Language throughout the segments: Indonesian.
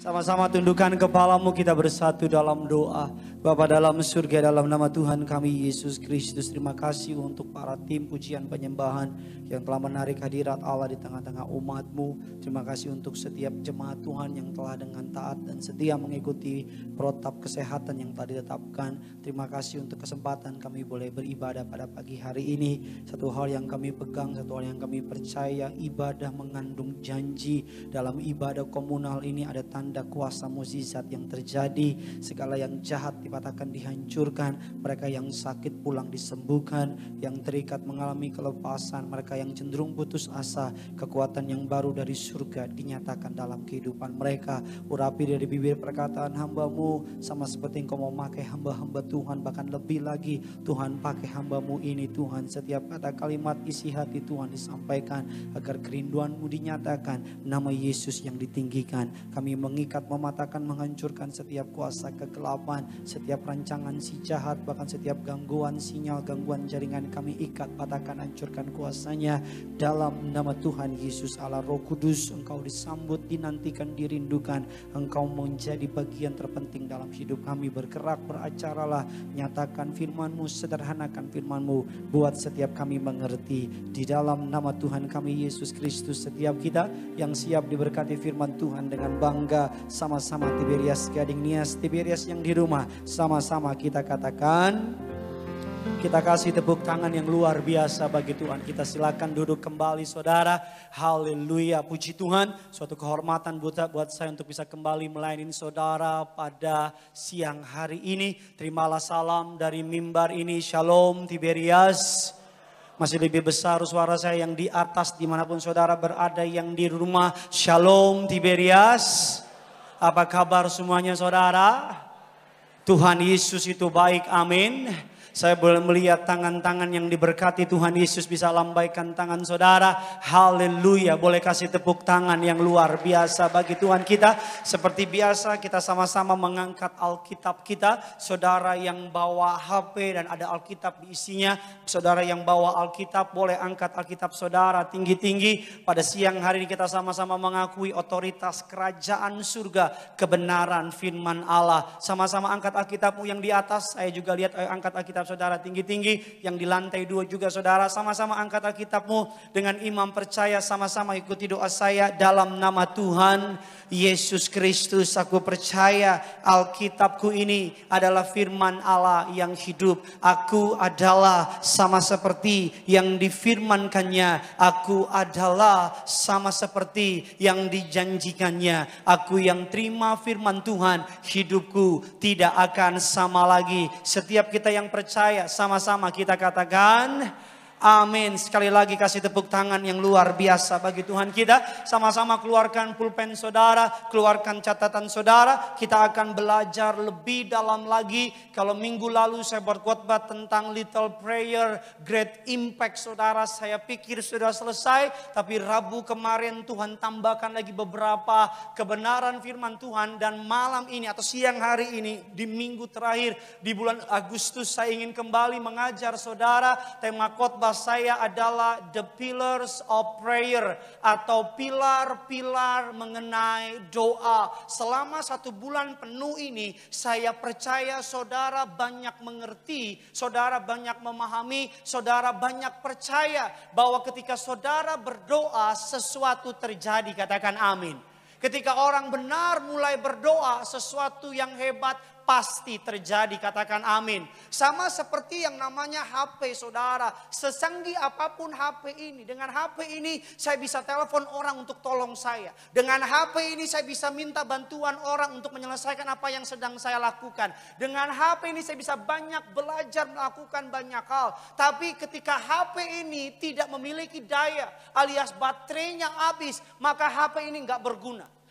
Sama-sama tundukkan kepalamu kita bersatu dalam doa. Bapak dalam surga dalam nama Tuhan kami Yesus Kristus. Terima kasih untuk para tim pujian penyembahan yang telah menarik hadirat Allah di tengah-tengah umatmu. Terima kasih untuk setiap jemaat Tuhan yang telah dengan taat dan setia mengikuti protap kesehatan yang telah ditetapkan. Terima kasih untuk kesempatan kami boleh beribadah pada pagi hari ini. Satu hal yang kami pegang, satu hal yang kami percaya ibadah mengandung janji. Dalam ibadah komunal ini ada tanda tanda kuasa mukjizat yang terjadi. Segala yang jahat dipatahkan dihancurkan. Mereka yang sakit pulang disembuhkan. Yang terikat mengalami kelepasan. Mereka yang cenderung putus asa. Kekuatan yang baru dari surga dinyatakan dalam kehidupan mereka. Urapi dari bibir perkataan hambamu. Sama seperti engkau memakai hamba-hamba Tuhan. Bahkan lebih lagi Tuhan pakai hambamu ini Tuhan. Setiap kata kalimat isi hati Tuhan disampaikan. Agar kerinduanmu dinyatakan. Nama Yesus yang ditinggikan. Kami mengingatkan mengikat, mematakan menghancurkan setiap kuasa kegelapan, setiap rancangan si jahat, bahkan setiap gangguan sinyal, gangguan jaringan kami ikat, patahkan, hancurkan kuasanya dalam nama Tuhan Yesus Allah Roh Kudus. Engkau disambut, dinantikan, dirindukan. Engkau menjadi bagian terpenting dalam hidup kami. Bergerak, beracaralah, nyatakan firmanmu, sederhanakan firmanmu. Buat setiap kami mengerti di dalam nama Tuhan kami Yesus Kristus setiap kita yang siap diberkati firman Tuhan dengan bangga sama-sama Tiberias Gading Nias, Tiberias yang di rumah, sama-sama kita katakan kita kasih tepuk tangan yang luar biasa bagi Tuhan. Kita silakan duduk kembali saudara. Haleluya, puji Tuhan. Suatu kehormatan buat, saya untuk bisa kembali melayani saudara pada siang hari ini. Terimalah salam dari mimbar ini. Shalom Tiberias masih lebih besar suara saya yang di atas dimanapun saudara berada yang di rumah. Shalom Tiberias. Apa kabar semuanya saudara? Tuhan Yesus itu baik, amin. Saya boleh melihat tangan-tangan yang diberkati Tuhan Yesus bisa lambaikan tangan saudara. Haleluya. Boleh kasih tepuk tangan yang luar biasa bagi Tuhan kita. Seperti biasa kita sama-sama mengangkat Alkitab kita. Saudara yang bawa HP dan ada Alkitab di isinya. Saudara yang bawa Alkitab boleh angkat Alkitab saudara tinggi-tinggi. Pada siang hari ini kita sama-sama mengakui otoritas kerajaan surga. Kebenaran firman Allah. Sama-sama angkat Alkitabmu yang di atas. Saya juga lihat eh, angkat Alkitab Alkitab saudara tinggi-tinggi. Yang di lantai dua juga saudara sama-sama angkat Alkitabmu. Dengan imam percaya sama-sama ikuti doa saya dalam nama Tuhan. Yesus Kristus. Aku percaya Alkitabku ini adalah firman Allah yang hidup. Aku adalah sama seperti yang difirmankannya. Aku adalah sama seperti yang dijanjikannya. Aku yang terima firman Tuhan, hidupku tidak akan sama lagi. Setiap kita yang percaya sama-sama kita katakan, Amin. Sekali lagi kasih tepuk tangan yang luar biasa bagi Tuhan kita. Sama-sama keluarkan pulpen saudara, keluarkan catatan saudara. Kita akan belajar lebih dalam lagi. Kalau minggu lalu saya berkhotbah tentang little prayer, great impact saudara. Saya pikir sudah selesai, tapi Rabu kemarin Tuhan tambahkan lagi beberapa kebenaran firman Tuhan dan malam ini atau siang hari ini di minggu terakhir di bulan Agustus saya ingin kembali mengajar saudara tema khotbah saya adalah the pillars of prayer atau pilar-pilar mengenai doa. Selama satu bulan penuh ini saya percaya saudara banyak mengerti, saudara banyak memahami, saudara banyak percaya bahwa ketika saudara berdoa sesuatu terjadi. Katakan amin. Ketika orang benar mulai berdoa, sesuatu yang hebat pasti terjadi. Katakan amin. Sama seperti yang namanya HP saudara. Sesanggi apapun HP ini. Dengan HP ini saya bisa telepon orang untuk tolong saya. Dengan HP ini saya bisa minta bantuan orang untuk menyelesaikan apa yang sedang saya lakukan. Dengan HP ini saya bisa banyak belajar melakukan banyak hal. Tapi ketika HP ini tidak memiliki daya alias baterainya habis. Maka HP ini nggak berguna.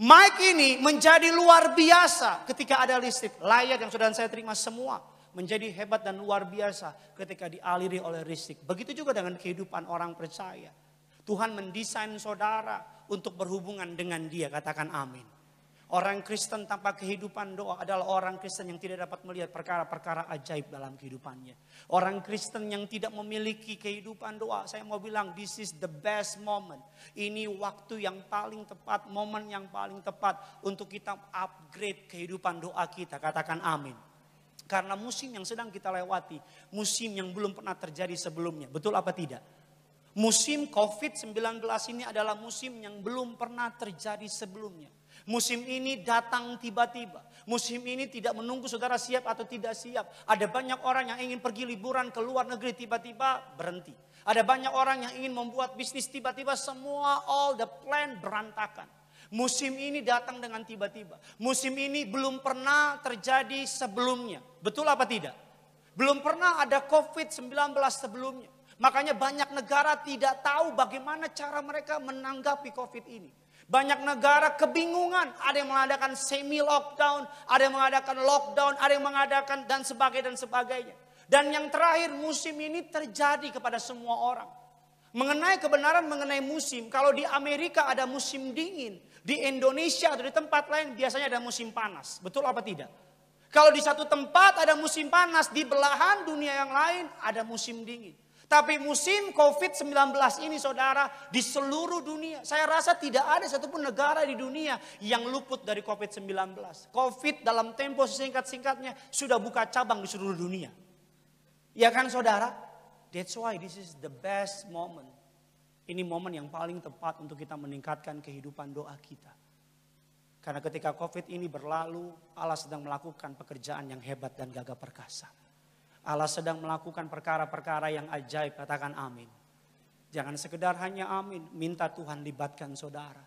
Mike ini menjadi luar biasa ketika ada listrik. Layak yang sudah saya terima semua. Menjadi hebat dan luar biasa ketika dialiri oleh listrik. Begitu juga dengan kehidupan orang percaya. Tuhan mendesain saudara untuk berhubungan dengan dia. Katakan amin. Orang Kristen tanpa kehidupan doa adalah orang Kristen yang tidak dapat melihat perkara-perkara ajaib dalam kehidupannya. Orang Kristen yang tidak memiliki kehidupan doa, saya mau bilang this is the best moment. Ini waktu yang paling tepat, momen yang paling tepat untuk kita upgrade kehidupan doa kita. Katakan amin. Karena musim yang sedang kita lewati, musim yang belum pernah terjadi sebelumnya. Betul apa tidak? Musim COVID-19 ini adalah musim yang belum pernah terjadi sebelumnya. Musim ini datang tiba-tiba. Musim ini tidak menunggu saudara siap atau tidak siap. Ada banyak orang yang ingin pergi liburan ke luar negeri tiba-tiba berhenti. Ada banyak orang yang ingin membuat bisnis tiba-tiba semua all the plan berantakan. Musim ini datang dengan tiba-tiba. Musim ini belum pernah terjadi sebelumnya. Betul apa tidak? Belum pernah ada COVID-19 sebelumnya. Makanya banyak negara tidak tahu bagaimana cara mereka menanggapi COVID ini. Banyak negara kebingungan, ada yang mengadakan semi lockdown, ada yang mengadakan lockdown, ada yang mengadakan dan sebagainya dan sebagainya. Dan yang terakhir musim ini terjadi kepada semua orang. Mengenai kebenaran mengenai musim, kalau di Amerika ada musim dingin, di Indonesia atau di tempat lain biasanya ada musim panas. Betul apa tidak? Kalau di satu tempat ada musim panas, di belahan dunia yang lain ada musim dingin. Tapi musim COVID-19 ini saudara di seluruh dunia. Saya rasa tidak ada satupun negara di dunia yang luput dari COVID-19. COVID dalam tempo sesingkat-singkatnya sudah buka cabang di seluruh dunia. Ya kan saudara? That's why this is the best moment. Ini momen yang paling tepat untuk kita meningkatkan kehidupan doa kita. Karena ketika COVID ini berlalu, Allah sedang melakukan pekerjaan yang hebat dan gagah perkasa. Allah sedang melakukan perkara-perkara yang ajaib, katakan amin. Jangan sekedar hanya amin, minta Tuhan libatkan saudara.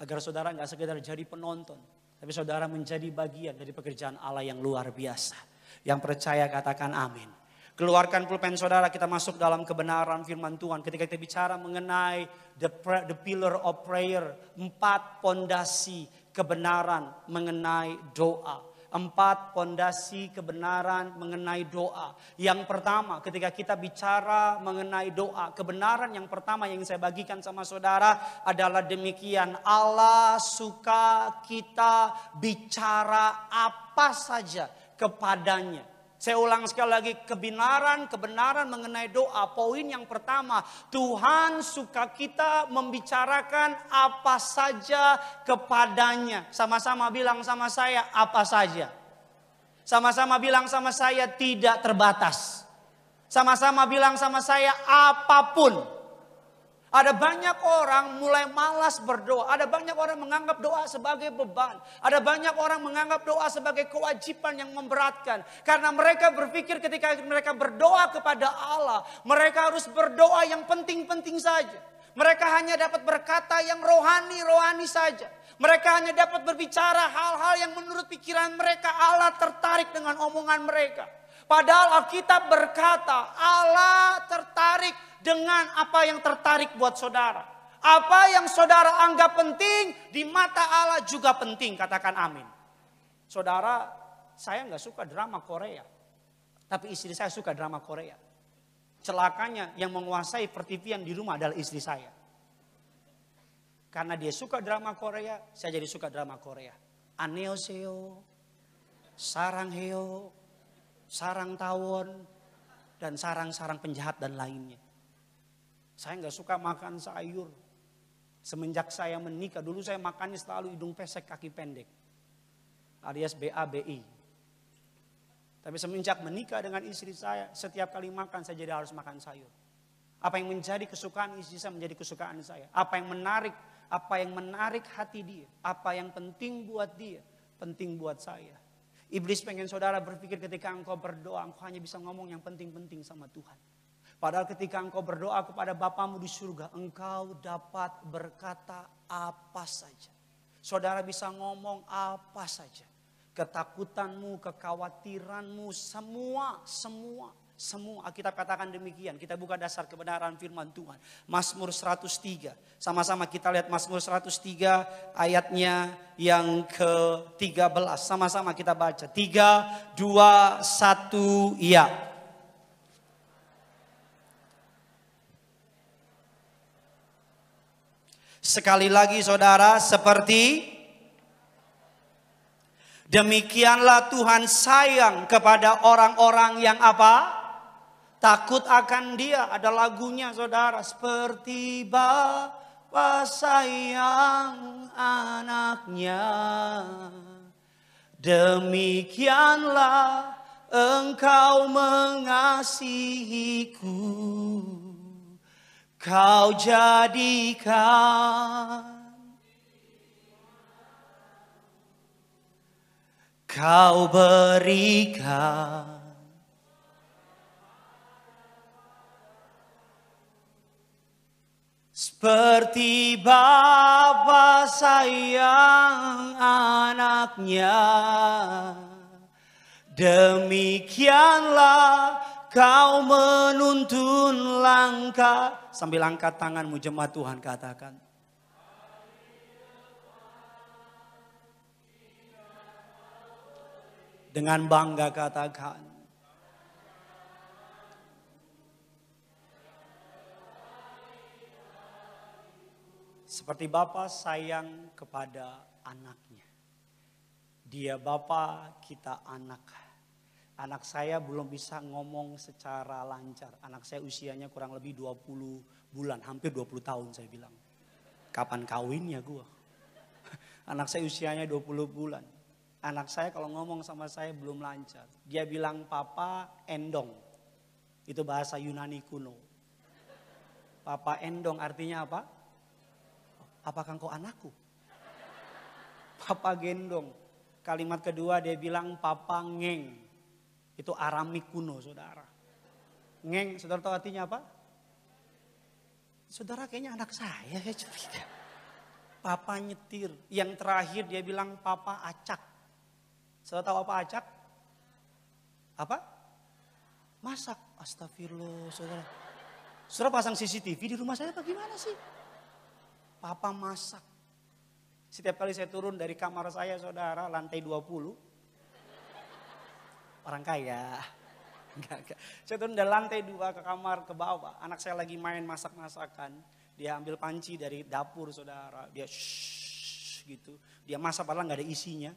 Agar saudara nggak sekedar jadi penonton, tapi saudara menjadi bagian dari pekerjaan Allah yang luar biasa. Yang percaya katakan amin. Keluarkan pulpen saudara, kita masuk dalam kebenaran firman Tuhan. Ketika kita bicara mengenai the, the pillar of prayer, empat pondasi kebenaran mengenai doa empat pondasi kebenaran mengenai doa. Yang pertama, ketika kita bicara mengenai doa, kebenaran yang pertama yang saya bagikan sama saudara adalah demikian: Allah suka kita bicara apa saja kepadanya. Saya ulang sekali lagi, kebenaran, kebenaran mengenai doa. Poin yang pertama, Tuhan suka kita membicarakan apa saja kepadanya. Sama-sama bilang sama saya, apa saja. Sama-sama bilang sama saya, tidak terbatas. Sama-sama bilang sama saya, apapun. Ada banyak orang mulai malas berdoa. Ada banyak orang menganggap doa sebagai beban. Ada banyak orang menganggap doa sebagai kewajiban yang memberatkan. Karena mereka berpikir ketika mereka berdoa kepada Allah, mereka harus berdoa yang penting-penting saja. Mereka hanya dapat berkata yang rohani-rohani saja. Mereka hanya dapat berbicara hal-hal yang menurut pikiran mereka Allah tertarik dengan omongan mereka. Padahal Alkitab berkata Allah tertarik dengan apa yang tertarik buat saudara. Apa yang saudara anggap penting di mata Allah juga penting, katakan amin. Saudara, saya nggak suka drama Korea. Tapi istri saya suka drama Korea. Celakanya yang menguasai pertipian di rumah adalah istri saya. Karena dia suka drama Korea, saya jadi suka drama Korea. Seo, Aneo Sarang Heo, Sarang Tawon, dan sarang-sarang penjahat dan lainnya. Saya nggak suka makan sayur. Semenjak saya menikah, dulu saya makannya selalu hidung pesek, kaki pendek. Alias BABI. Tapi semenjak menikah dengan istri saya, setiap kali makan saya jadi harus makan sayur. Apa yang menjadi kesukaan istri saya menjadi kesukaan saya. Apa yang menarik, apa yang menarik hati dia, apa yang penting buat dia, penting buat saya. Iblis pengen saudara berpikir ketika engkau berdoa, engkau hanya bisa ngomong yang penting-penting sama Tuhan. Padahal ketika engkau berdoa kepada Bapamu di surga, engkau dapat berkata apa saja. Saudara bisa ngomong apa saja. Ketakutanmu, kekhawatiranmu, semua, semua, semua. Kita katakan demikian. Kita buka dasar kebenaran firman Tuhan. Mazmur 103. Sama-sama kita lihat Mazmur 103 ayatnya yang ke-13. Sama-sama kita baca. 3, 2, 1, ya. Sekali lagi saudara, seperti demikianlah Tuhan sayang kepada orang-orang yang apa? Takut akan dia. Ada lagunya saudara. Seperti Bapa sayang anaknya. Demikianlah engkau mengasihiku kau jadikan kau berikan seperti bapa sayang anaknya demikianlah Kau menuntun langkah sambil angkat tanganmu jemaat Tuhan katakan. Dengan bangga katakan. Seperti Bapak sayang kepada anaknya. Dia Bapak, kita anak. Anak saya belum bisa ngomong secara lancar. Anak saya usianya kurang lebih 20 bulan, hampir 20 tahun saya bilang. Kapan kawinnya gua? Anak saya usianya 20 bulan. Anak saya kalau ngomong sama saya belum lancar. Dia bilang papa endong. Itu bahasa Yunani kuno. Papa endong artinya apa? Apakah engkau anakku? Papa gendong. Kalimat kedua dia bilang papa ngeng. Itu Aramik kuno saudara. Ngeng, saudara tahu artinya apa? Saudara kayaknya anak saya, saya curiga. Papa nyetir. Yang terakhir dia bilang papa acak. Saudara tahu apa acak? Apa? Masak. Astagfirullah saudara. Saudara pasang CCTV di rumah saya bagaimana sih? Papa masak. Setiap kali saya turun dari kamar saya saudara lantai 20 orang kaya. Enggak, enggak. Saya turun dari lantai dua ke kamar ke bawah. Anak saya lagi main masak-masakan. Dia ambil panci dari dapur saudara. Dia shh, gitu. Dia masak padahal nggak ada isinya.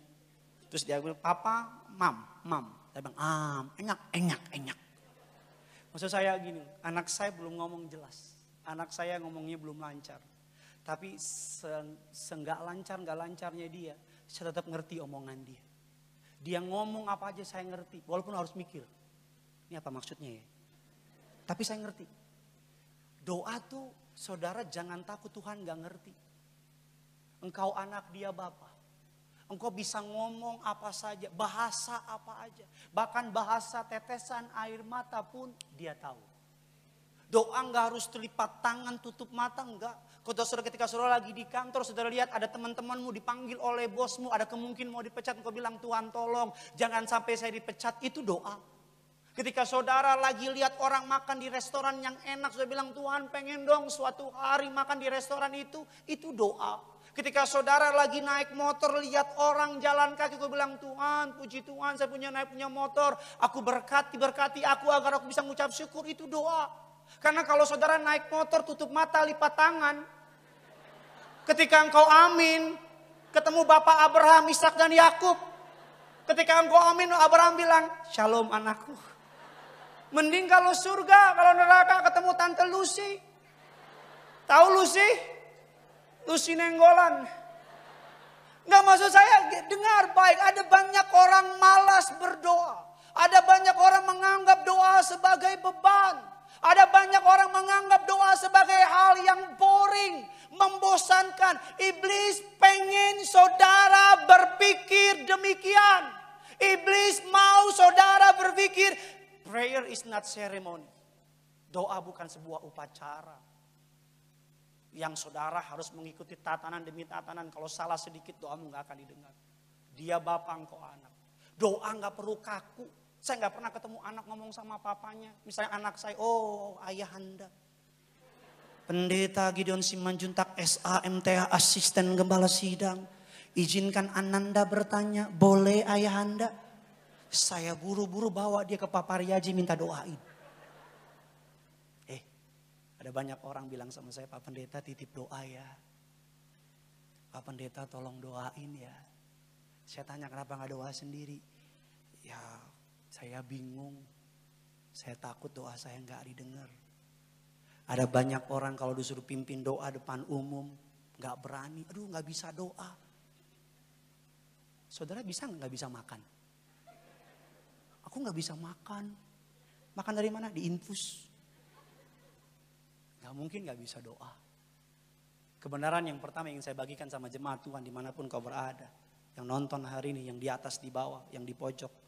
Terus dia ambil papa, mam, mam. Saya bilang, am, enak, enak, enak. Maksud saya gini, anak saya belum ngomong jelas. Anak saya ngomongnya belum lancar. Tapi se, se lancar, nggak lancarnya dia, saya tetap ngerti omongan dia. Dia ngomong apa aja saya ngerti, walaupun harus mikir. Ini apa maksudnya ya? Tapi saya ngerti. Doa tuh saudara jangan takut Tuhan gak ngerti. Engkau anak dia Bapak. Engkau bisa ngomong apa saja, bahasa apa aja. Bahkan bahasa tetesan air mata pun dia tahu. Doa nggak harus terlipat tangan, tutup mata, enggak. Kota saudara ketika saudara lagi di kantor, saudara lihat ada teman-temanmu dipanggil oleh bosmu, ada kemungkinan mau dipecat, kau bilang Tuhan tolong, jangan sampai saya dipecat, itu doa. Ketika saudara lagi lihat orang makan di restoran yang enak, saudara bilang Tuhan pengen dong suatu hari makan di restoran itu, itu doa. Ketika saudara lagi naik motor lihat orang jalan kaki, aku bilang Tuhan, puji Tuhan, saya punya naik punya motor, aku berkati berkati aku agar aku bisa mengucap syukur, itu doa. Karena kalau saudara naik motor tutup mata lipat tangan. Ketika engkau amin, ketemu Bapak Abraham, Ishak dan Yakub. Ketika engkau amin, Abraham bilang, "Shalom anakku." Mending kalau surga, kalau neraka ketemu Tante Lucy. Tahu Lucy? Lucy Nenggolan. Enggak maksud saya, dengar baik, ada banyak orang malas berdoa. Ada banyak orang menganggap doa sebagai beban. Ada banyak orang menganggap doa sebagai hal yang boring, membosankan. Iblis pengen saudara berpikir demikian. Iblis mau saudara berpikir, prayer is not ceremony. Doa bukan sebuah upacara. Yang saudara harus mengikuti tatanan demi tatanan. Kalau salah sedikit doamu nggak akan didengar. Dia bapak engkau anak. Doa nggak perlu kaku. Saya nggak pernah ketemu anak ngomong sama papanya. Misalnya anak saya, oh ayah anda. Pendeta Gideon Simanjuntak SAMTH asisten gembala sidang. Izinkan Ananda bertanya, boleh ayah anda? Saya buru-buru bawa dia ke Papa Riaji minta doain. Eh, ada banyak orang bilang sama saya, Pak Pendeta titip doa ya. Pak Pendeta tolong doain ya. Saya tanya kenapa nggak doa sendiri. Ya saya bingung. Saya takut doa saya nggak didengar. Ada banyak orang kalau disuruh pimpin doa depan umum, nggak berani. Aduh, nggak bisa doa. Saudara bisa nggak bisa makan? Aku nggak bisa makan. Makan dari mana? Di infus? Gak mungkin gak bisa doa. Kebenaran yang pertama yang saya bagikan sama jemaat Tuhan dimanapun kau berada. Yang nonton hari ini, yang di atas, di bawah, yang di pojok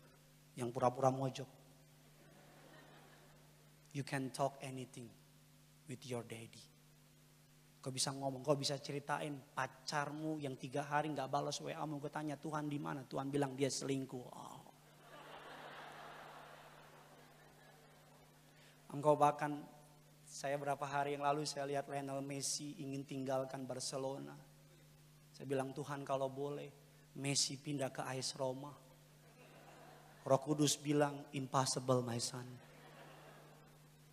yang pura-pura mojok. You can talk anything with your daddy. Kau bisa ngomong, kau bisa ceritain pacarmu yang tiga hari nggak balas WA mau Gue tanya Tuhan di mana? Tuhan bilang dia selingkuh. Oh. Engkau bahkan saya berapa hari yang lalu saya lihat Lionel Messi ingin tinggalkan Barcelona. Saya bilang Tuhan kalau boleh Messi pindah ke AS Roma. Roh Kudus bilang, impossible my son.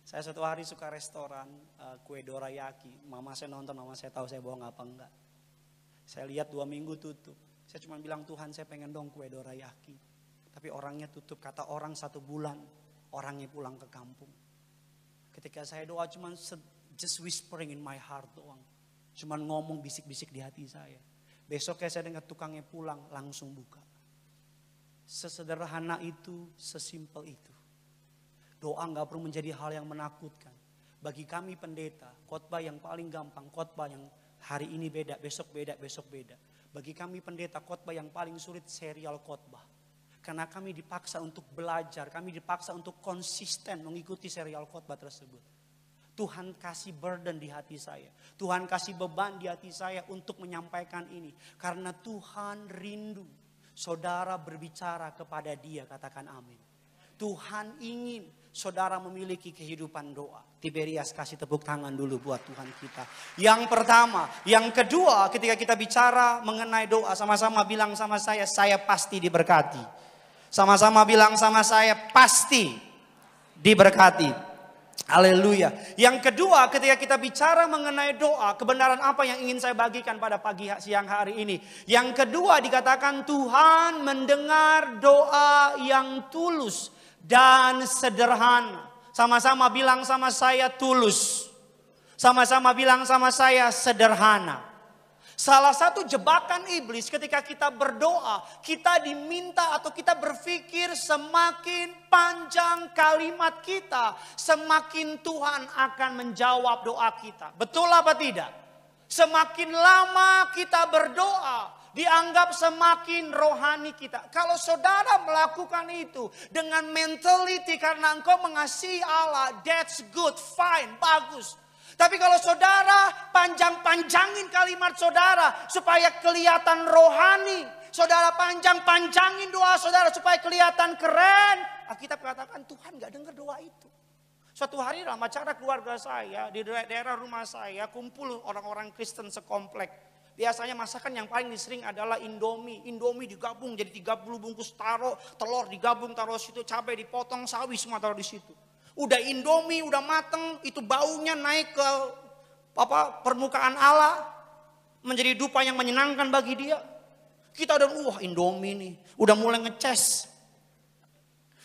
Saya suatu hari suka restoran uh, kue dorayaki. Mama saya nonton, mama saya tahu saya bohong apa enggak. Saya lihat dua minggu tutup. Saya cuma bilang Tuhan saya pengen dong kue dorayaki. Tapi orangnya tutup, kata orang satu bulan. Orangnya pulang ke kampung. Ketika saya doa cuma just whispering in my heart doang. Cuma ngomong bisik-bisik di hati saya. Besoknya saya dengar tukangnya pulang langsung buka. Sesederhana itu, sesimpel itu. Doa nggak perlu menjadi hal yang menakutkan. Bagi kami pendeta, khotbah yang paling gampang, khotbah yang hari ini beda, besok beda, besok beda. Bagi kami pendeta, khotbah yang paling sulit serial khotbah. Karena kami dipaksa untuk belajar, kami dipaksa untuk konsisten mengikuti serial khotbah tersebut. Tuhan kasih burden di hati saya. Tuhan kasih beban di hati saya untuk menyampaikan ini. Karena Tuhan rindu saudara berbicara kepada dia, katakan amin. Tuhan ingin saudara memiliki kehidupan doa. Tiberias kasih tepuk tangan dulu buat Tuhan kita. Yang pertama, yang kedua ketika kita bicara mengenai doa sama-sama bilang sama saya, saya pasti diberkati. Sama-sama bilang sama saya, pasti diberkati. Haleluya. Yang kedua, ketika kita bicara mengenai doa, kebenaran apa yang ingin saya bagikan pada pagi siang hari ini? Yang kedua dikatakan Tuhan mendengar doa yang tulus dan sederhana. Sama-sama bilang sama saya tulus. Sama-sama bilang sama saya sederhana. Salah satu jebakan iblis ketika kita berdoa, kita diminta atau kita berpikir semakin panjang kalimat kita, semakin Tuhan akan menjawab doa kita. Betul apa tidak? Semakin lama kita berdoa, dianggap semakin rohani kita. Kalau saudara melakukan itu dengan mentality karena engkau mengasihi Allah, that's good, fine, bagus. Tapi kalau saudara panjang-panjangin kalimat saudara supaya kelihatan rohani. Saudara panjang-panjangin doa saudara supaya kelihatan keren. kita katakan Tuhan gak dengar doa itu. Suatu hari dalam acara keluarga saya, di daerah rumah saya, kumpul orang-orang Kristen sekomplek. Biasanya masakan yang paling disering adalah indomie. Indomie digabung jadi 30 bungkus taruh, telur digabung taruh situ, cabai dipotong, sawi semua taruh di situ. Udah indomie, udah mateng, itu baunya naik ke apa permukaan Allah. Menjadi dupa yang menyenangkan bagi dia. Kita udah, wah indomie nih. Udah mulai ngeces.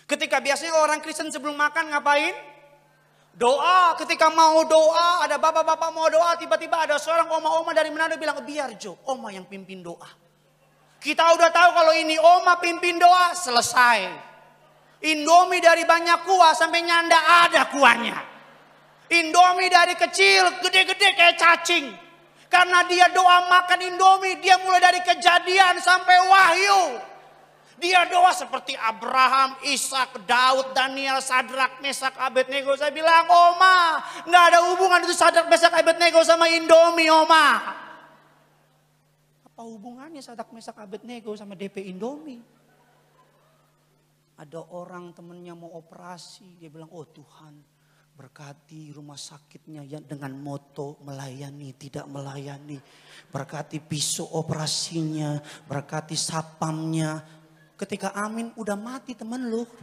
Ketika biasanya orang Kristen sebelum makan ngapain? Doa, ketika mau doa, ada bapak-bapak mau doa, tiba-tiba ada seorang oma-oma dari Manado bilang, biar Jo, oma yang pimpin doa. Kita udah tahu kalau ini oma pimpin doa, selesai. Indomie dari banyak kuah sampai nyanda ada kuahnya. Indomie dari kecil gede-gede kayak cacing. Karena dia doa makan Indomie, dia mulai dari kejadian sampai wahyu. Dia doa seperti Abraham, Ishak, Daud, Daniel, Sadrak, Mesak, Abednego. Saya bilang, Oma, nggak ada hubungan itu Sadrak, Mesak, Abednego sama Indomie, Oma. Apa hubungannya Sadrak, Mesak, Abednego sama DP Indomie? Ada orang temennya mau operasi, dia bilang, oh Tuhan berkati rumah sakitnya yang dengan moto melayani tidak melayani. Berkati pisau operasinya, berkati sapamnya. Ketika amin udah mati temen lu.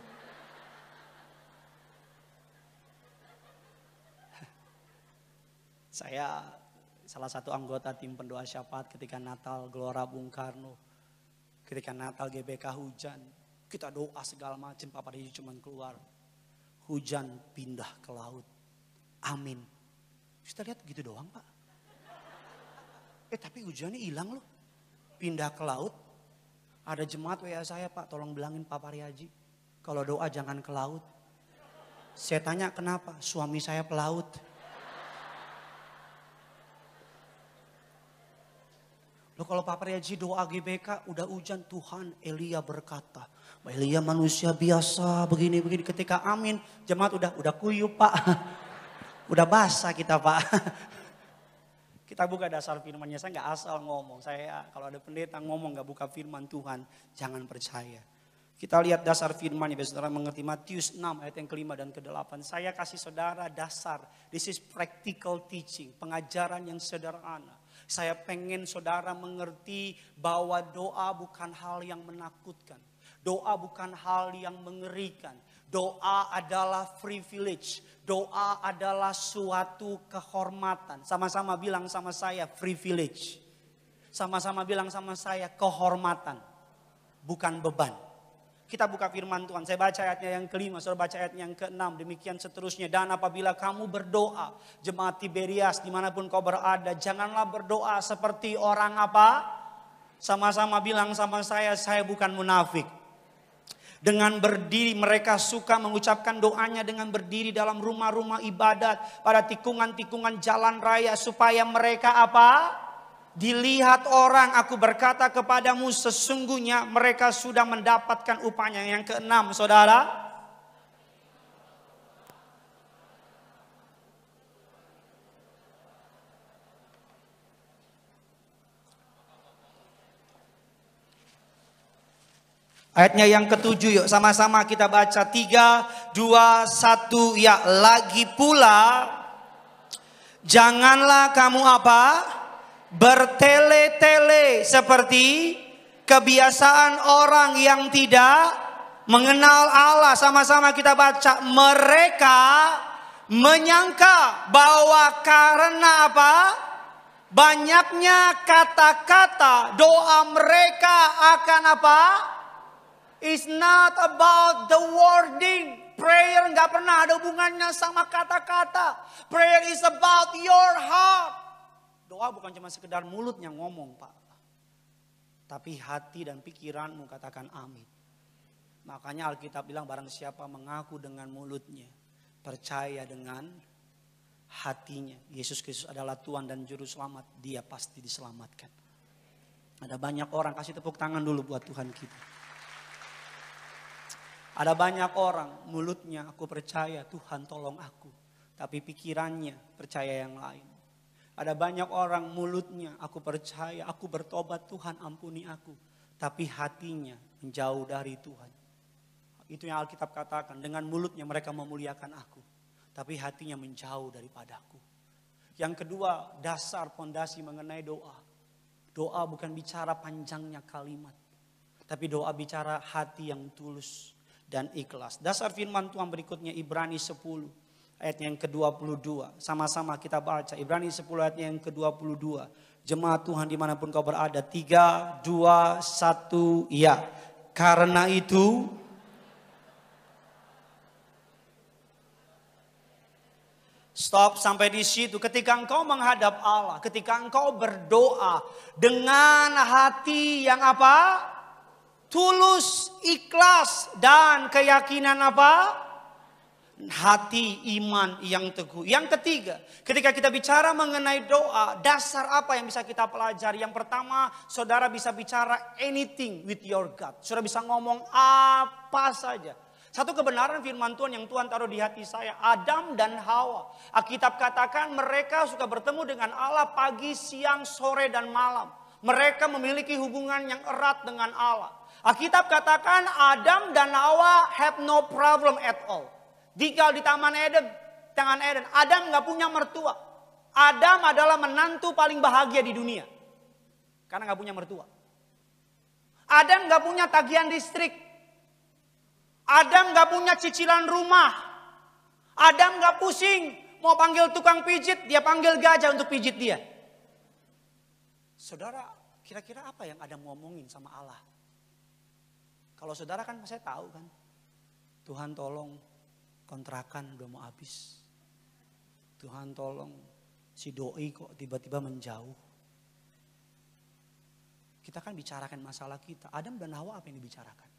Saya salah satu anggota tim pendoa syafaat ketika Natal Gelora Bung Karno. Ketika Natal GBK hujan, kita doa segala macam, Papa Yesus cuma keluar. Hujan pindah ke laut. Amin. Kita lihat gitu doang Pak. Eh tapi hujannya hilang loh. Pindah ke laut. Ada jemaat WA saya Pak, tolong bilangin Papa Riaji. Kalau doa jangan ke laut. Saya tanya kenapa? Suami saya pelaut. Loh kalau Papa Riaji doa GBK udah hujan Tuhan Elia berkata Elia manusia biasa begini-begini ketika amin jemaat udah udah kuyup pak udah basah kita pak kita buka dasar firmannya saya nggak asal ngomong saya kalau ada pendeta ngomong nggak buka firman Tuhan jangan percaya kita lihat dasar firman ya saudara mengerti Matius 6 ayat yang kelima dan kedelapan saya kasih saudara dasar this is practical teaching pengajaran yang sederhana saya pengen saudara mengerti bahwa doa bukan hal yang menakutkan Doa bukan hal yang mengerikan. Doa adalah privilege. Doa adalah suatu kehormatan. Sama-sama bilang sama saya privilege. Sama-sama bilang sama saya kehormatan. Bukan beban. Kita buka firman Tuhan. Saya baca ayatnya yang kelima, Saya baca ayatnya yang keenam, demikian seterusnya. Dan apabila kamu berdoa, jemaat Tiberias, dimanapun kau berada, janganlah berdoa seperti orang apa? Sama-sama bilang sama saya, saya bukan munafik. Dengan berdiri mereka suka mengucapkan doanya dengan berdiri dalam rumah-rumah ibadat. Pada tikungan-tikungan jalan raya supaya mereka apa? Dilihat orang aku berkata kepadamu sesungguhnya mereka sudah mendapatkan upahnya. Yang keenam saudara. Ayatnya yang ketujuh yuk sama-sama kita baca. Tiga, dua, satu. Ya lagi pula janganlah kamu apa? Bertele-tele seperti kebiasaan orang yang tidak mengenal Allah. Sama-sama kita baca. Mereka menyangka bahwa karena apa? Banyaknya kata-kata doa mereka akan apa? It's not about the wording. Prayer nggak pernah ada hubungannya sama kata-kata. Prayer is about your heart. Doa bukan cuma sekedar mulut yang ngomong pak. Tapi hati dan pikiranmu katakan amin. Makanya Alkitab bilang barang siapa mengaku dengan mulutnya. Percaya dengan hatinya. Yesus Kristus adalah Tuhan dan Juru Selamat. Dia pasti diselamatkan. Ada banyak orang kasih tepuk tangan dulu buat Tuhan kita. Ada banyak orang mulutnya aku percaya Tuhan tolong aku. Tapi pikirannya percaya yang lain. Ada banyak orang mulutnya aku percaya aku bertobat Tuhan ampuni aku. Tapi hatinya menjauh dari Tuhan. Itu yang Alkitab katakan dengan mulutnya mereka memuliakan aku. Tapi hatinya menjauh daripadaku. Yang kedua dasar pondasi mengenai doa. Doa bukan bicara panjangnya kalimat. Tapi doa bicara hati yang tulus dan ikhlas. Dasar firman Tuhan berikutnya Ibrani 10 ayat yang ke-22. Sama-sama kita baca Ibrani 10 ayat yang ke-22. Jemaat Tuhan dimanapun kau berada. 3, 2, 1, ya. Karena itu Stop sampai di situ. Ketika engkau menghadap Allah, ketika engkau berdoa dengan hati yang apa? tulus, ikhlas dan keyakinan apa? Hati iman yang teguh. Yang ketiga, ketika kita bicara mengenai doa, dasar apa yang bisa kita pelajari? Yang pertama, saudara bisa bicara anything with your God. Saudara bisa ngomong apa saja. Satu kebenaran firman Tuhan yang Tuhan taruh di hati saya. Adam dan Hawa. Alkitab katakan mereka suka bertemu dengan Allah pagi, siang, sore, dan malam. Mereka memiliki hubungan yang erat dengan Allah. Alkitab katakan Adam dan Hawa have no problem at all. Tinggal di Taman Eden, Taman Eden. Adam nggak punya mertua. Adam adalah menantu paling bahagia di dunia. Karena nggak punya mertua. Adam nggak punya tagihan listrik. Adam nggak punya cicilan rumah. Adam nggak pusing. Mau panggil tukang pijit, dia panggil gajah untuk pijit dia. Saudara, kira-kira apa yang Adam ngomongin sama Allah? Kalau saudara kan saya tahu kan. Tuhan tolong kontrakan udah mau habis. Tuhan tolong si doi kok tiba-tiba menjauh. Kita kan bicarakan masalah kita. Adam dan Hawa apa yang dibicarakan?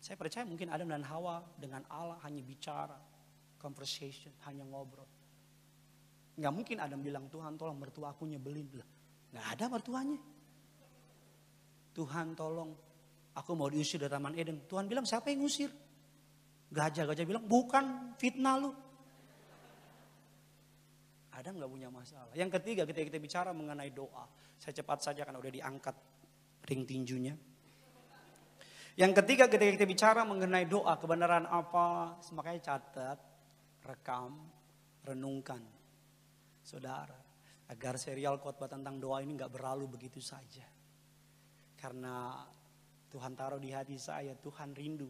Saya percaya mungkin Adam dan Hawa dengan Allah hanya bicara. Conversation, hanya ngobrol. Nggak mungkin Adam bilang, Tuhan tolong mertua aku nyebelin. Nggak ada mertuanya. Tuhan tolong Aku mau diusir dari Taman Eden. Tuhan bilang, siapa yang ngusir? Gajah, gajah bilang, bukan fitnah lu. Adam nggak punya masalah. Yang ketiga ketika kita bicara mengenai doa. Saya cepat saja karena udah diangkat ring tinjunya. Yang ketiga ketika kita bicara mengenai doa, kebenaran apa? Makanya catat, rekam, renungkan. Saudara, agar serial khotbah tentang doa ini nggak berlalu begitu saja. Karena Tuhan taruh di hati saya, Tuhan rindu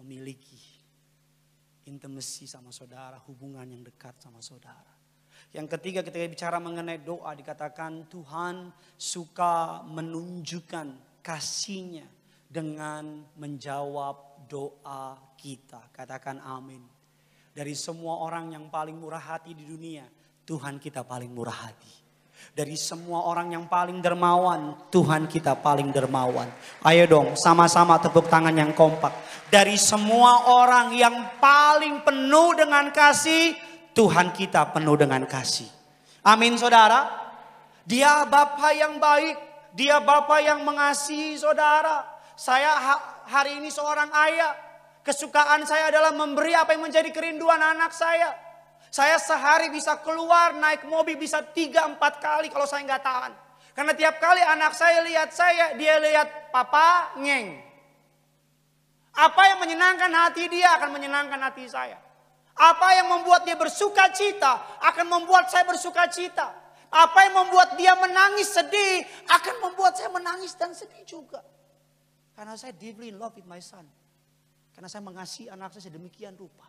memiliki intimasi sama saudara, hubungan yang dekat sama saudara. Yang ketiga ketika bicara mengenai doa dikatakan Tuhan suka menunjukkan kasihnya dengan menjawab doa kita. Katakan amin. Dari semua orang yang paling murah hati di dunia, Tuhan kita paling murah hati. Dari semua orang yang paling dermawan, Tuhan kita paling dermawan. Ayo dong, sama-sama tepuk tangan yang kompak. Dari semua orang yang paling penuh dengan kasih, Tuhan kita penuh dengan kasih. Amin saudara. Dia bapak yang baik, dia bapak yang mengasihi saudara. Saya hari ini seorang ayah. Kesukaan saya adalah memberi apa yang menjadi kerinduan anak saya saya sehari bisa keluar naik mobil bisa tiga empat kali kalau saya nggak tahan. Karena tiap kali anak saya lihat saya, dia lihat papa ngeng. Apa yang menyenangkan hati dia akan menyenangkan hati saya. Apa yang membuat dia bersuka cita akan membuat saya bersuka cita. Apa yang membuat dia menangis sedih akan membuat saya menangis dan sedih juga. Karena saya deeply in love with my son. Karena saya mengasihi anak saya sedemikian rupa.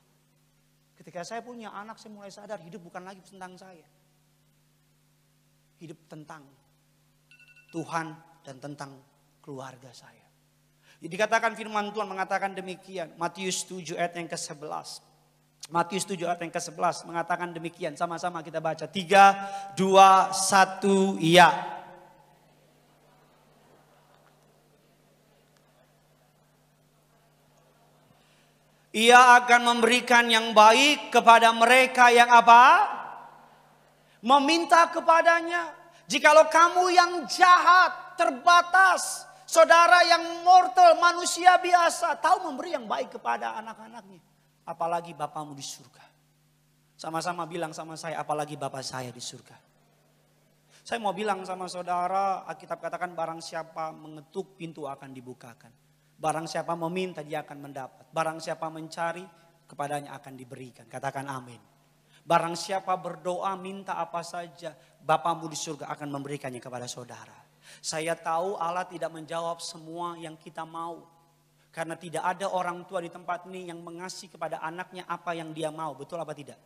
Ketika saya punya anak, saya mulai sadar hidup bukan lagi tentang saya. Hidup tentang Tuhan dan tentang keluarga saya. Jadi dikatakan firman Tuhan mengatakan demikian. Matius 7 ayat yang ke-11. Matius 7 ayat yang ke-11 mengatakan demikian. Sama-sama kita baca. 3, 2, 1, iya. Ia akan memberikan yang baik kepada mereka yang apa? Meminta kepadanya. Jikalau kamu yang jahat, terbatas, saudara yang mortal, manusia biasa, tahu memberi yang baik kepada anak-anaknya. Apalagi Bapamu di surga. Sama-sama bilang sama saya, apalagi Bapak saya di surga. Saya mau bilang sama saudara, Alkitab katakan barang siapa mengetuk pintu akan dibukakan. Barang siapa meminta dia akan mendapat. Barang siapa mencari kepadanya akan diberikan. Katakan amin. Barang siapa berdoa minta apa saja. Bapamu di surga akan memberikannya kepada saudara. Saya tahu Allah tidak menjawab semua yang kita mau. Karena tidak ada orang tua di tempat ini yang mengasih kepada anaknya apa yang dia mau. Betul apa tidak?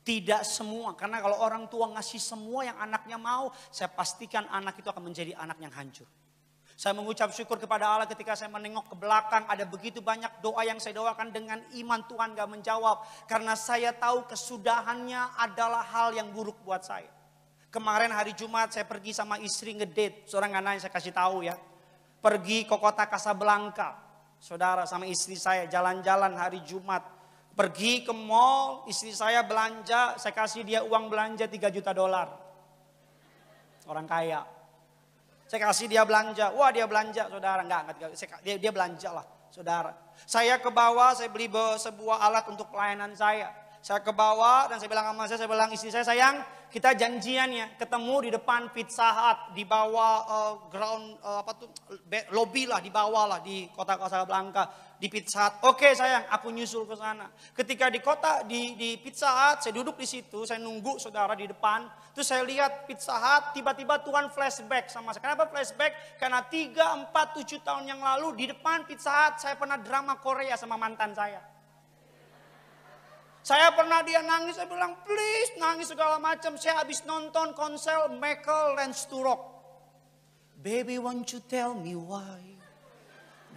Tidak semua. Karena kalau orang tua ngasih semua yang anaknya mau. Saya pastikan anak itu akan menjadi anak yang hancur. Saya mengucap syukur kepada Allah ketika saya menengok ke belakang ada begitu banyak doa yang saya doakan dengan iman Tuhan gak menjawab. Karena saya tahu kesudahannya adalah hal yang buruk buat saya. Kemarin hari Jumat saya pergi sama istri ngedate. Seorang anak yang saya kasih tahu ya. Pergi ke kota Kasabelangka Saudara sama istri saya jalan-jalan hari Jumat. Pergi ke mall, istri saya belanja, saya kasih dia uang belanja 3 juta dolar. Orang kaya. Saya kasih dia belanja. Wah dia belanja saudara. Enggak, enggak, enggak. Saya, dia, dia belanja lah saudara. Saya ke bawah, saya beli sebuah alat untuk pelayanan saya. Saya ke bawah dan saya bilang sama saya, saya bilang istri saya, sayang kita janjian ya. Ketemu di depan Pizza Hut, di bawah uh, ground, uh, apa tuh, lobby lah, di bawah lah, di kota Casablanca. Di Pizza Hut, oke sayang aku nyusul ke sana. Ketika di kota, di, di Pizza Hut, saya duduk di situ, saya nunggu saudara di depan. Terus saya lihat Pizza Hut, tiba-tiba Tuhan flashback sama saya. Kenapa flashback? Karena 3, 4, 7 tahun yang lalu di depan Pizza Hut saya pernah drama Korea sama mantan saya. Saya pernah dia nangis, saya bilang please nangis segala macam. Saya habis nonton konser Michael Lance Turok. Baby won't you tell me why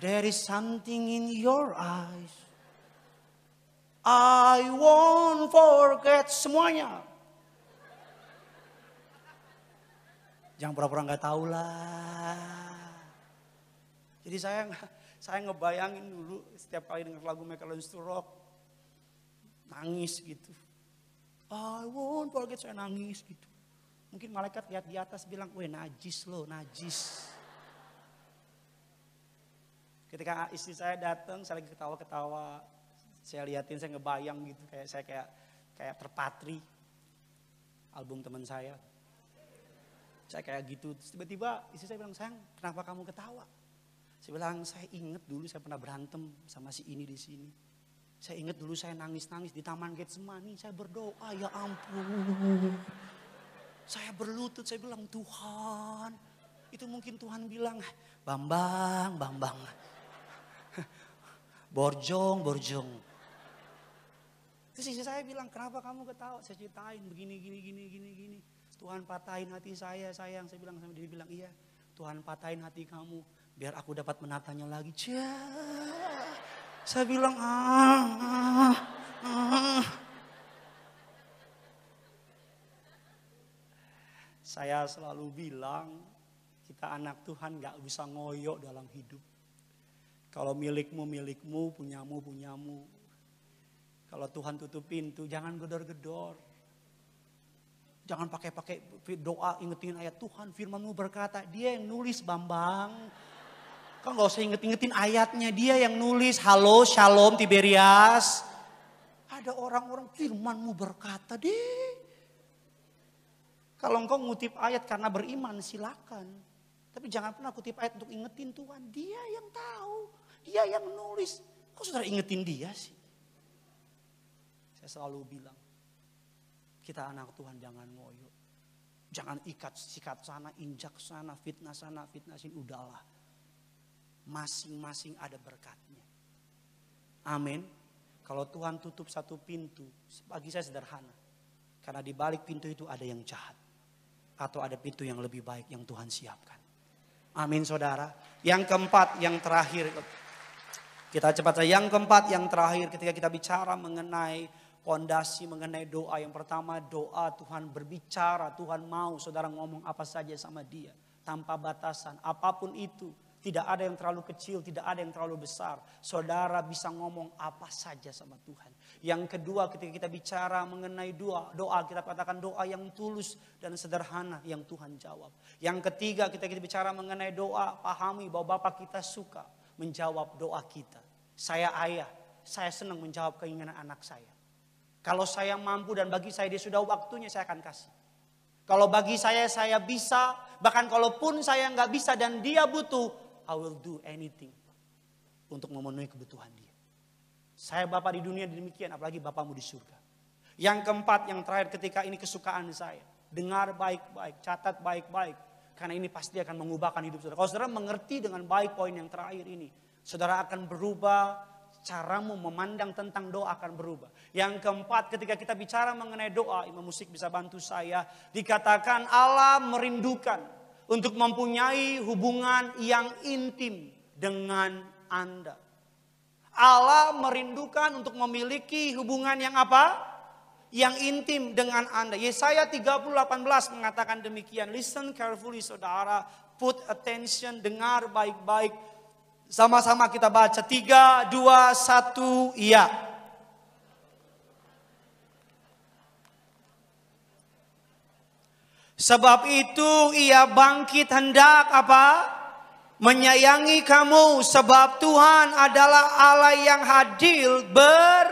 there is something in your eyes. I won't forget semuanya. Jangan pura-pura nggak tahu lah. Jadi saya saya ngebayangin dulu setiap kali dengar lagu Michael Lance to nangis gitu. I won't forget saya nangis gitu. Mungkin malaikat lihat di atas bilang, weh najis lo, najis. Ketika istri saya datang, saya lagi ketawa-ketawa. Saya liatin, saya ngebayang gitu, kayak saya kayak kayak terpatri. Album teman saya. Saya kayak gitu, tiba-tiba istri saya bilang, sayang kenapa kamu ketawa? Saya bilang, saya inget dulu saya pernah berantem sama si ini di sini. Saya ingat dulu saya nangis-nangis di Taman Getsemani. Saya berdoa, ya ampun. Saya berlutut, saya bilang, Tuhan. Itu mungkin Tuhan bilang, Bambang, Bambang. Borjong, borjong. Terus istri saya bilang, kenapa kamu ketawa? Saya ceritain begini, gini, gini, gini, gini. Tuhan patahin hati saya, sayang. Saya bilang sama dia, bilang, iya. Tuhan patahin hati kamu. Biar aku dapat menatanya lagi. Cah. Saya bilang, ah, ah, ah. Saya selalu bilang, kita anak Tuhan gak bisa ngoyok dalam hidup. Kalau milikmu, milikmu, punyamu, punyamu. Kalau Tuhan tutup pintu, jangan gedor-gedor. Jangan pakai-pakai doa ingetin ayat Tuhan firmanmu berkata, dia yang nulis Bambang. Kau gak usah inget-ingetin ayatnya dia yang nulis. Halo shalom Tiberias. Ada orang-orang firmanmu berkata deh. Kalau engkau ngutip ayat karena beriman silakan. Tapi jangan pernah kutip ayat untuk ingetin Tuhan. Dia yang tahu. Dia yang nulis. Kok saudara ingetin dia sih? Saya selalu bilang. Kita anak Tuhan jangan ngoyo. Jangan ikat sikat sana, injak sana, fitnah sana, fitnah sini. Udahlah masing-masing ada berkatnya. Amin. Kalau Tuhan tutup satu pintu, bagi saya sederhana. Karena di balik pintu itu ada yang jahat. Atau ada pintu yang lebih baik yang Tuhan siapkan. Amin saudara. Yang keempat, yang terakhir. Kita cepat saja. Yang keempat, yang terakhir ketika kita bicara mengenai pondasi mengenai doa. Yang pertama doa Tuhan berbicara, Tuhan mau saudara ngomong apa saja sama dia. Tanpa batasan, apapun itu tidak ada yang terlalu kecil, tidak ada yang terlalu besar. Saudara bisa ngomong apa saja sama Tuhan. Yang kedua ketika kita bicara mengenai doa, doa kita katakan doa yang tulus dan sederhana yang Tuhan jawab. Yang ketiga kita kita bicara mengenai doa, pahami bahwa Bapak kita suka menjawab doa kita. Saya ayah, saya senang menjawab keinginan anak saya. Kalau saya mampu dan bagi saya dia sudah waktunya saya akan kasih. Kalau bagi saya saya bisa, bahkan kalaupun saya nggak bisa dan dia butuh, I will do anything untuk memenuhi kebutuhan dia. Saya Bapak di dunia demikian, apalagi Bapakmu di surga. Yang keempat, yang terakhir ketika ini kesukaan saya. Dengar baik-baik, catat baik-baik. Karena ini pasti akan mengubahkan hidup saudara. Kalau saudara mengerti dengan baik poin yang terakhir ini. Saudara akan berubah, caramu memandang tentang doa akan berubah. Yang keempat, ketika kita bicara mengenai doa, Imam Musik bisa bantu saya. Dikatakan Allah merindukan untuk mempunyai hubungan yang intim dengan Anda. Allah merindukan untuk memiliki hubungan yang apa? Yang intim dengan Anda. Yesaya 30:18 mengatakan demikian. Listen carefully saudara, put attention, dengar baik-baik. Sama-sama kita baca. 3 2 1 iya. Sebab itu ia bangkit hendak apa? Menyayangi kamu sebab Tuhan adalah Allah yang adil ber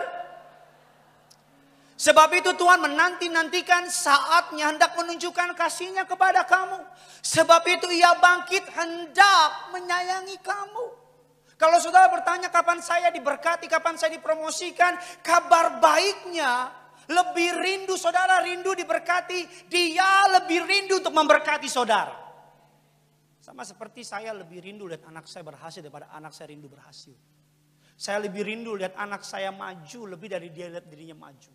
Sebab itu Tuhan menanti-nantikan saatnya hendak menunjukkan kasihnya kepada kamu. Sebab itu ia bangkit hendak menyayangi kamu. Kalau saudara bertanya kapan saya diberkati, kapan saya dipromosikan, kabar baiknya lebih rindu saudara rindu diberkati, dia lebih rindu untuk memberkati saudara. Sama seperti saya lebih rindu lihat anak saya berhasil daripada anak saya rindu berhasil. Saya lebih rindu lihat anak saya maju lebih dari dia lihat dirinya maju.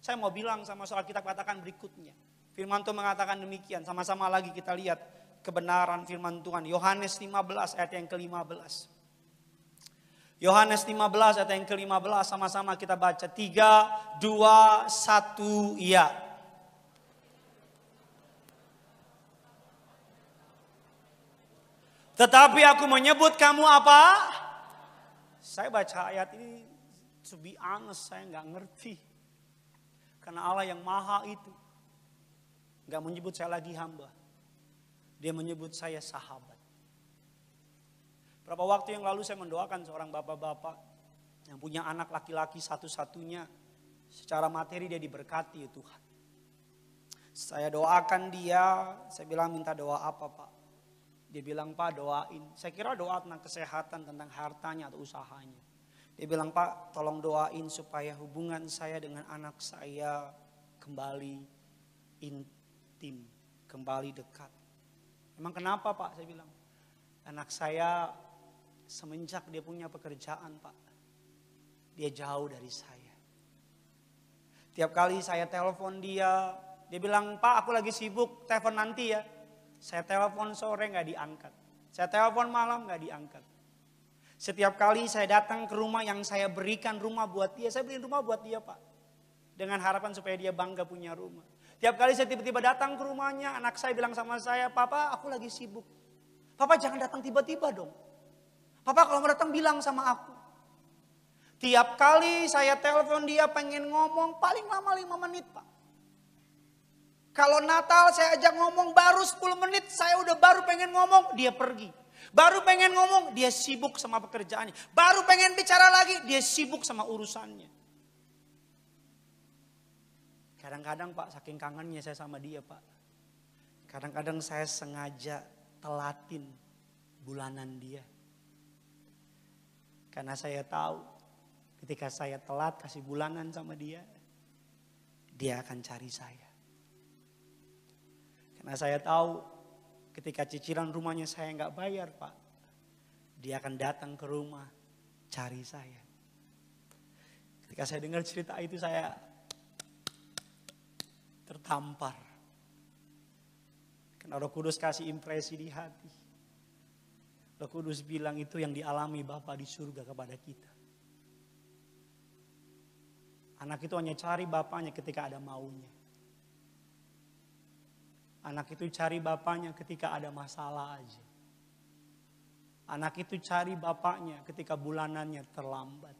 Saya mau bilang sama soal kita katakan berikutnya. Firman Tuhan mengatakan demikian. Sama-sama lagi kita lihat kebenaran firman Tuhan. Yohanes 15 ayat yang ke-15. Yohanes 15 atau yang ke-15 sama-sama kita baca. 3, 2, 1, ya. Tetapi aku menyebut kamu apa? Saya baca ayat ini, to be honest, saya nggak ngerti. Karena Allah yang maha itu. Nggak menyebut saya lagi hamba. Dia menyebut saya sahabat. Berapa waktu yang lalu saya mendoakan seorang bapak-bapak yang punya anak laki-laki satu-satunya. Secara materi dia diberkati ya Tuhan. Saya doakan dia, saya bilang minta doa apa pak? Dia bilang pak doain. Saya kira doa tentang kesehatan, tentang hartanya atau usahanya. Dia bilang pak tolong doain supaya hubungan saya dengan anak saya kembali intim, kembali dekat. Emang kenapa pak? Saya bilang anak saya Semenjak dia punya pekerjaan pak, dia jauh dari saya. Tiap kali saya telepon dia, dia bilang, Pak aku lagi sibuk, telepon nanti ya. Saya telepon sore nggak diangkat. Saya telepon malam nggak diangkat. Setiap kali saya datang ke rumah yang saya berikan rumah buat dia, saya beri rumah buat dia pak. Dengan harapan supaya dia bangga punya rumah. Tiap kali saya tiba-tiba datang ke rumahnya, anak saya bilang sama saya, Papa aku lagi sibuk. Papa jangan datang tiba-tiba dong. Papa kalau mau datang bilang sama aku. Tiap kali saya telepon dia pengen ngomong paling lama lima menit pak. Kalau Natal saya ajak ngomong baru 10 menit saya udah baru pengen ngomong dia pergi. Baru pengen ngomong dia sibuk sama pekerjaannya. Baru pengen bicara lagi dia sibuk sama urusannya. Kadang-kadang pak saking kangennya saya sama dia pak. Kadang-kadang saya sengaja telatin bulanan dia. Karena saya tahu ketika saya telat kasih bulanan sama dia, dia akan cari saya. Karena saya tahu ketika cicilan rumahnya saya nggak bayar pak, dia akan datang ke rumah cari saya. Ketika saya dengar cerita itu saya tertampar. Karena Roh Kudus kasih impresi di hati Roh Kudus bilang itu yang dialami Bapa di surga kepada kita. Anak itu hanya cari bapaknya ketika ada maunya. Anak itu cari bapaknya ketika ada masalah aja. Anak itu cari bapaknya ketika bulanannya terlambat.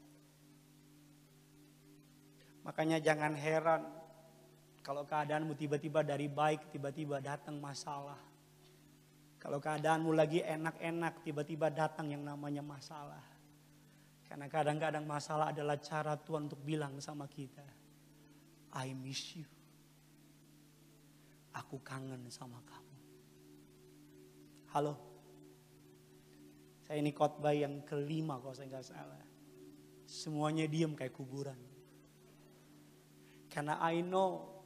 Makanya jangan heran kalau keadaanmu tiba-tiba dari baik tiba-tiba datang masalah. Kalau keadaanmu lagi enak-enak, tiba-tiba datang yang namanya masalah. Karena kadang-kadang masalah adalah cara Tuhan untuk bilang sama kita, I miss you. Aku kangen sama kamu. Halo. Saya ini khotbah yang kelima kalau saya nggak salah. Semuanya diam kayak kuburan. Karena I know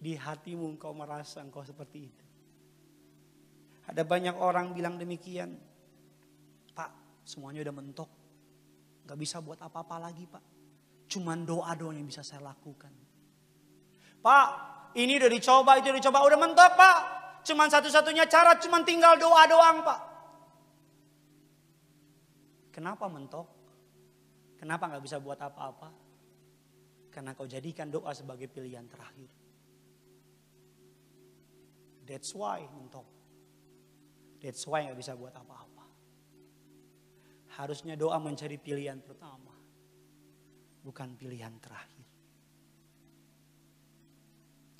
di hatimu engkau merasa engkau seperti itu. Ada banyak orang bilang demikian. Pak, semuanya udah mentok. Gak bisa buat apa-apa lagi pak. Cuman doa doang yang bisa saya lakukan. Pak, ini udah dicoba, itu udah dicoba, udah mentok pak. Cuman satu-satunya cara, cuman tinggal doa doang pak. Kenapa mentok? Kenapa gak bisa buat apa-apa? Karena kau jadikan doa sebagai pilihan terakhir. That's why mentok. That's why nggak bisa buat apa-apa. Harusnya doa mencari pilihan pertama, bukan pilihan terakhir.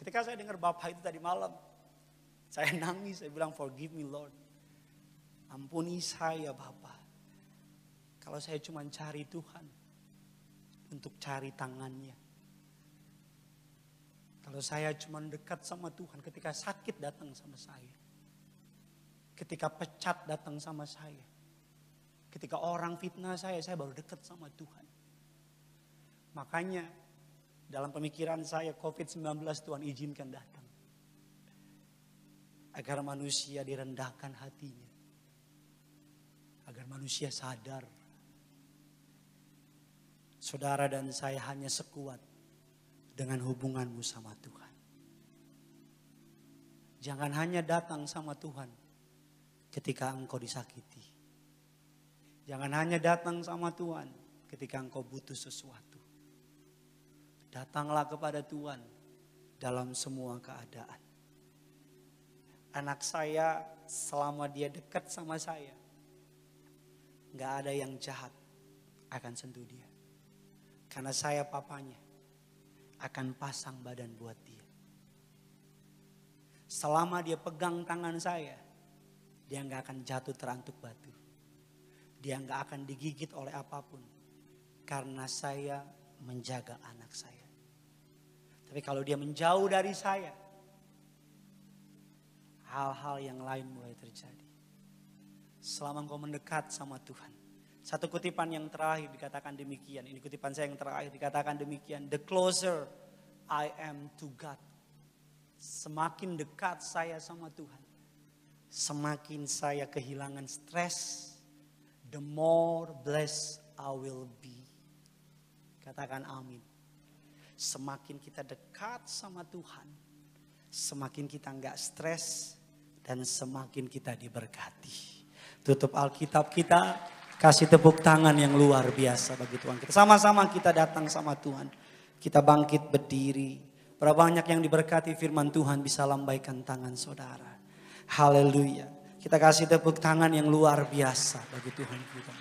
Ketika saya dengar Bapak itu tadi malam, saya nangis, saya bilang forgive me Lord. Ampuni saya Bapak. Kalau saya cuma cari Tuhan untuk cari tangannya. Kalau saya cuma dekat sama Tuhan ketika sakit datang sama saya Ketika pecat datang sama saya. Ketika orang fitnah saya, saya baru dekat sama Tuhan. Makanya dalam pemikiran saya COVID-19 Tuhan izinkan datang. Agar manusia direndahkan hatinya. Agar manusia sadar. Saudara dan saya hanya sekuat dengan hubunganmu sama Tuhan. Jangan hanya datang sama Tuhan, ketika engkau disakiti. Jangan hanya datang sama Tuhan ketika engkau butuh sesuatu. Datanglah kepada Tuhan dalam semua keadaan. Anak saya selama dia dekat sama saya. Gak ada yang jahat akan sentuh dia. Karena saya papanya akan pasang badan buat dia. Selama dia pegang tangan saya, dia nggak akan jatuh terantuk batu. Dia nggak akan digigit oleh apapun. Karena saya menjaga anak saya. Tapi kalau dia menjauh dari saya, hal-hal yang lain mulai terjadi. Selama engkau mendekat sama Tuhan. Satu kutipan yang terakhir dikatakan demikian. Ini kutipan saya yang terakhir dikatakan demikian. The closer I am to God. Semakin dekat saya sama Tuhan semakin saya kehilangan stres, the more blessed I will be. Katakan amin. Semakin kita dekat sama Tuhan, semakin kita nggak stres dan semakin kita diberkati. Tutup Alkitab kita, kasih tepuk tangan yang luar biasa bagi Tuhan kita. Sama-sama kita datang sama Tuhan. Kita bangkit berdiri. Berapa banyak yang diberkati firman Tuhan bisa lambaikan tangan saudara. Haleluya. Kita kasih tepuk tangan yang luar biasa bagi Tuhan kita.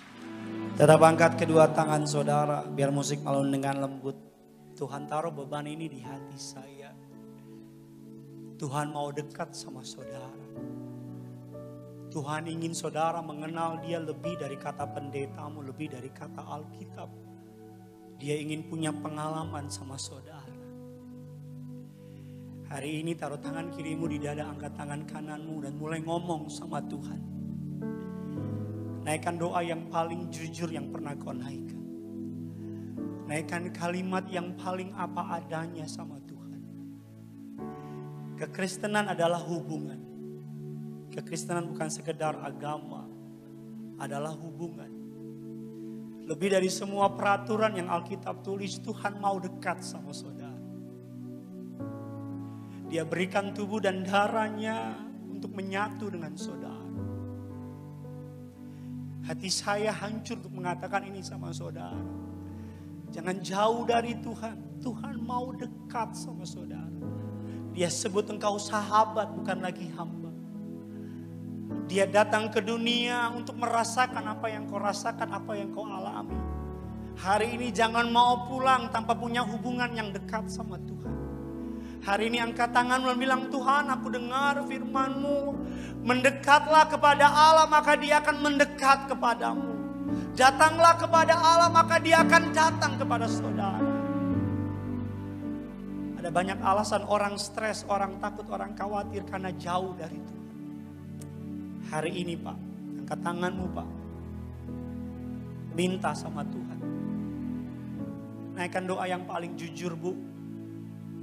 Tetap angkat kedua tangan saudara biar musik malam dengan lembut. Tuhan taruh beban ini di hati saya. Tuhan mau dekat sama saudara. Tuhan ingin saudara mengenal dia lebih dari kata pendetamu, lebih dari kata Alkitab. Dia ingin punya pengalaman sama saudara. Hari ini taruh tangan kirimu di dada, angkat tangan kananmu dan mulai ngomong sama Tuhan. Naikkan doa yang paling jujur yang pernah kau naikkan. Naikkan kalimat yang paling apa adanya sama Tuhan. Kekristenan adalah hubungan. Kekristenan bukan sekedar agama, adalah hubungan. Lebih dari semua peraturan yang Alkitab tulis, Tuhan mau dekat sama saudara. Dia berikan tubuh dan darahnya untuk menyatu dengan saudara. Hati saya hancur untuk mengatakan ini sama saudara. Jangan jauh dari Tuhan. Tuhan mau dekat sama saudara. Dia sebut engkau sahabat bukan lagi hamba. Dia datang ke dunia untuk merasakan apa yang kau rasakan, apa yang kau alami. Hari ini jangan mau pulang tanpa punya hubungan yang dekat sama Tuhan. Hari ini angkat tanganmu dan bilang, Tuhan aku dengar firmanmu. Mendekatlah kepada Allah maka dia akan mendekat kepadamu. Datanglah kepada Allah maka dia akan datang kepada saudara. Ada banyak alasan orang stres, orang takut, orang khawatir karena jauh dari Tuhan. Hari ini Pak, angkat tanganmu Pak. Minta sama Tuhan. Naikkan doa yang paling jujur Bu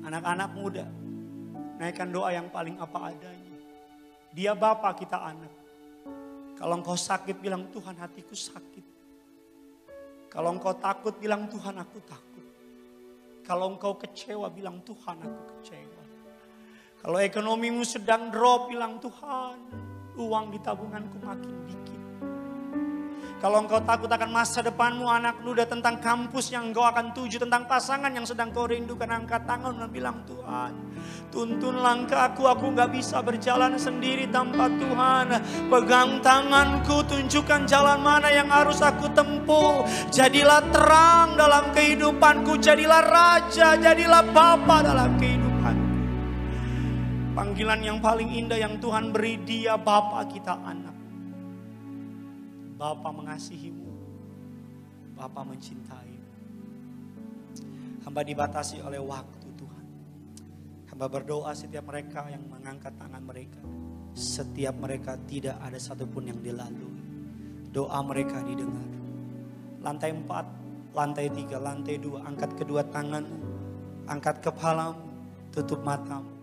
Anak-anak muda, naikkan doa yang paling apa adanya. Dia bapak kita anak. Kalau engkau sakit bilang Tuhan hatiku sakit. Kalau engkau takut bilang Tuhan aku takut. Kalau engkau kecewa bilang Tuhan aku kecewa. Kalau ekonomimu sedang drop bilang Tuhan uang di tabunganku makin dikit. Kalau engkau takut akan masa depanmu, anak muda, tentang kampus yang engkau akan tuju, tentang pasangan yang sedang kau rindukan, angkat tangan dan bilang, Tuhan, tuntun langkahku, aku nggak bisa berjalan sendiri tanpa Tuhan. Pegang tanganku, tunjukkan jalan mana yang harus aku tempuh. Jadilah terang dalam kehidupanku, jadilah raja, jadilah bapa dalam kehidupanku. Panggilan yang paling indah yang Tuhan beri dia, Bapak kita anak. Bapa mengasihimu, Bapa mencintai. Hamba dibatasi oleh waktu Tuhan. Hamba berdoa setiap mereka yang mengangkat tangan mereka. Setiap mereka tidak ada satupun yang dilalui. Doa mereka didengar. Lantai empat, lantai tiga, lantai dua. Angkat kedua tangan, angkat kepalamu, tutup matamu.